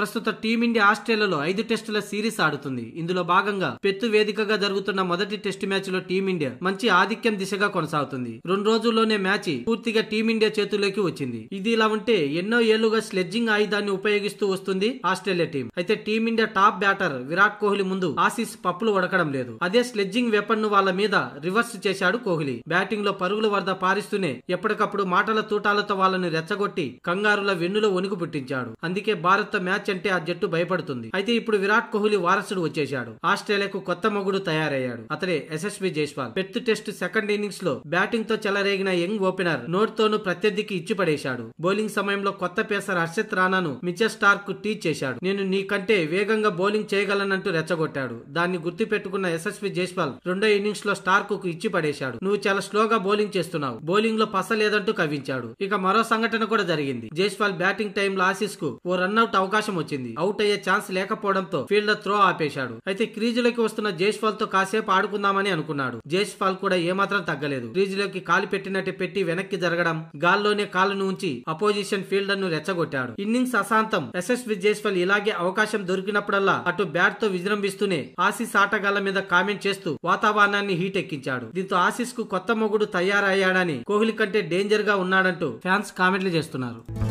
ప్రస్తుత టీమిండియా ఆస్ట్రేలియాలో ఐదు టెస్టుల సిరీస్ ఆడుతుంది ఇందులో భాగంగా పెత్తు వేదికగా జరుగుతున్న మొదటి టెస్టు మ్యాచ్ లో టీమిండియా మంచి ఆధిక్యం దిశగా కొనసాగుతుంది రెండు రోజుల్లోనే మ్యాచ్ పూర్తిగా టీమిండియా చేతుల్లోకి వచ్చింది ఇది ఇలా ఉంటే ఎన్నో ఏళ్లుగా స్లెడ్జింగ్ ఆయుధాన్ని ఉపయోగిస్తూ వస్తుంది ఆస్ట్రేలియా టీం అయితే team India top batter Virat Kohli ముందు ఆసీస్ పప్పులు వడకడం లేదు అదే స్లెడ్జింగ్ వెపన్ ను వాళ్ళ మీద రివర్స్ చేశాడు కోహ్లీ బ్యాటింగ్ లో పరుగుల వరద పారిస్తూనే ఎప్పటికప్పుడు మాటల తూటాలతో వాళ్ళని రెచ్చగొట్టి కంగారుల వెన్నులో వణుకు పుట్టించాడు అందుకే భారత్ మ్యాచ్ అంటే ఆ జట్టు భయపడుతుంది అయితే ఇప్పుడు విరాట్ కోహ్లీ వారసుడు వచ్చేశాడు ఆస్ట్రేలియాకు కొత్త మొగుడు తయారయ్యాడు అతడే ఎస్ఎస్బి Jaiswal Perth test second innings లో బ్యాటింగ్ తో చెలరేగిన యంగ్ ఓపెనర్ నోట్ తోను ప్రత్యర్థికి ఇచ్చిపడేశాడు బౌలింగ్ సమయంలో కొత్త పేసర్ హర్షిత్ రాణాను మిచర్ స్టార్క్ కు చేశాడు నేను నీకంటే వేగంగా బౌలింగ్ చేయగలనంటూ రెచ్చగొట్టాడు దాన్ని గుర్తుపెట్టుకున్న ఎస్ఎస్బి జైస్వాల్ రెండో ఇన్నింగ్స్ లో స్టార్క్ కు ఇచ్చి పడేశాడు నువ్వు చాలా స్లోగా బౌలింగ్ చేస్తున్నావు బౌలింగ్ లో పసలేదంటూ కవ్వించాడు ఇక మరో సంఘటన కూడా జరిగింది జైస్వాల్ బ్యాటింగ్ టైంలో ఆశీస్ కు ఓ రన్అట్ అవకాశం అవకాశం వచ్చింది అవుట్ అయ్యే ఛాన్స్ లేకపోవడంతో ఫీల్డర్ త్రో ఆపేశాడు అయితే క్రీజులోకి వస్తున్న జైష్పాల్ తో కాసేపు ఆడుకుందామని అనుకున్నాడు జైష్పాల్ కూడా ఏమాత్రం తగ్గలేదు క్రీజులోకి కాలు పెట్టినట్టు పెట్టి వెనక్కి జరగడం గాల్లోనే కాలును ఉంచి అపోజిషన్ ఫీల్డర్ ను రెచ్చగొట్టాడు ఇన్నింగ్స్ అశాంతం యశస్వి జైస్వాల్ ఇలాగే అవకాశం దొరికినప్పుడల్లా అటు బ్యాట్ తో విజృంభిస్తూనే ఆశీస్ ఆటగాళ్ల మీద కామెంట్ చేస్తూ వాతావరణాన్ని హీట్ ఎక్కించాడు దీంతో ఆశీస్ కు కొత్త మొగుడు తయారయ్యాడని కోహ్లీ కంటే డేంజర్ గా ఉన్నాడంటూ ఫ్యాన్స్ కామెంట్లు చేస్తున్నారు